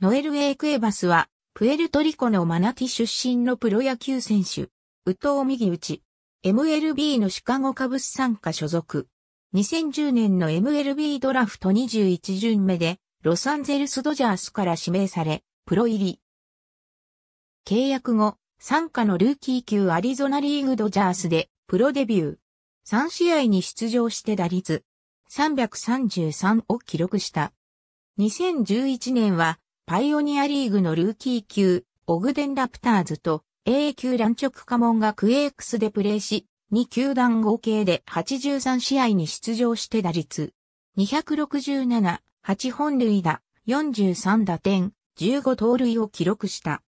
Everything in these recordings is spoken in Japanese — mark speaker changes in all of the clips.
Speaker 1: ノエル・エイクエバスは、プエルトリコのマナティ出身のプロ野球選手、ウトウ右打ち、MLB のシカゴカブス参加所属。2010年の MLB ドラフト21巡目で、ロサンゼルス・ドジャースから指名され、プロ入り。契約後、参加のルーキー級アリゾナリーグドジャースで、プロデビュー。3試合に出場して打率、333を記録した。2011年は、パイオニアリーグのルーキー級、オグデンラプターズと A 級乱直カモンがクエークスでプレーし、2球団合計で83試合に出場して打率。267、8本塁打、43打点、15盗塁を記録した。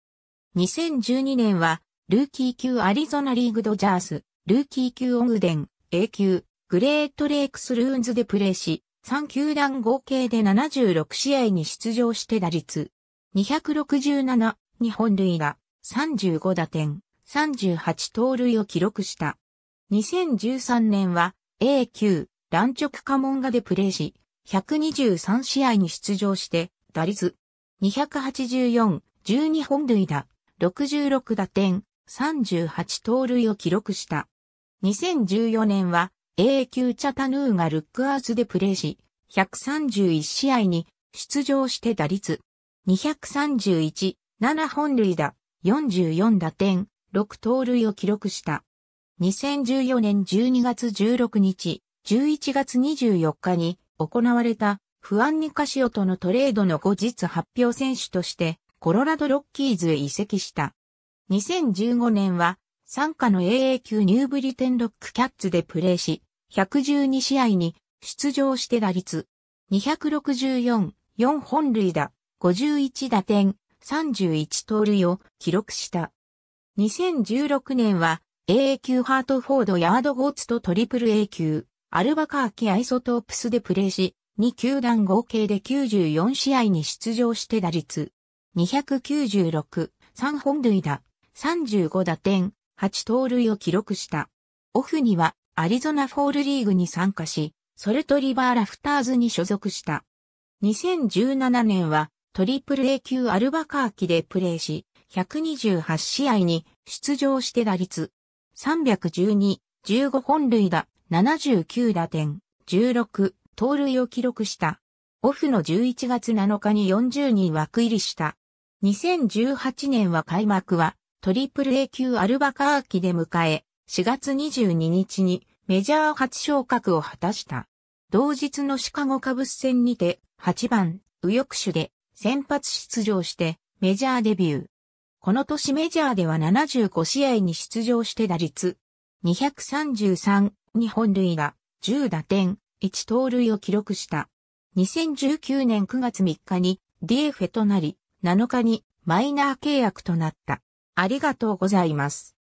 Speaker 1: 2012年は、ルーキー級アリゾナリーグドジャース、ルーキー級オグデン、A 級、グレートレイクスルーンズでプレーし、3球団合計で76試合に出場して打率267に本塁打35打点38盗塁を記録した。2013年は A 級乱直家門下でプレーし123試合に出場して打率284、12本塁打、66打点、38盗塁を記録した。2014年は A 級チャタヌーがルックアーズでプレーし、131試合に出場して打率231、7本塁打、44打点、6盗塁を記録した。2014年12月16日、11月24日に行われた不安にカシオとのトレードの後日発表選手としてコロラドロッキーズへ移籍した。2015年は参加の AA 級ニューブリテンロックキャッツでプレーし、112試合に出場して打率264、4本塁打、51打点、31盗塁を記録した。2016年は AA 級ハートフォードヤードゴーツとトリプル A 級、アルバカーキアイソトープスでプレーし、2球団合計で94試合に出場して打率296、3本塁打、35打点、8盗塁を記録した。オフにはアリゾナフォールリーグに参加し、ソルトリバーラフターズに所属した。2017年はトリプル A 級アルバカーキでプレーし、128試合に出場して打率312、15本塁打、79打点、16、盗塁を記録した。オフの11月7日に40人枠入りした。2018年は開幕はトリプル A 級アルバカーキで迎え、4月22日にメジャー初昇格を果たした。同日のシカゴカブス戦にて、8番、右翼手で先発出場してメジャーデビュー。この年メジャーでは75試合に出場して打率233日本類が10打点1盗塁を記録した。2019年9月3日に DF となり7日にマイナー契約となった。ありがとうございます。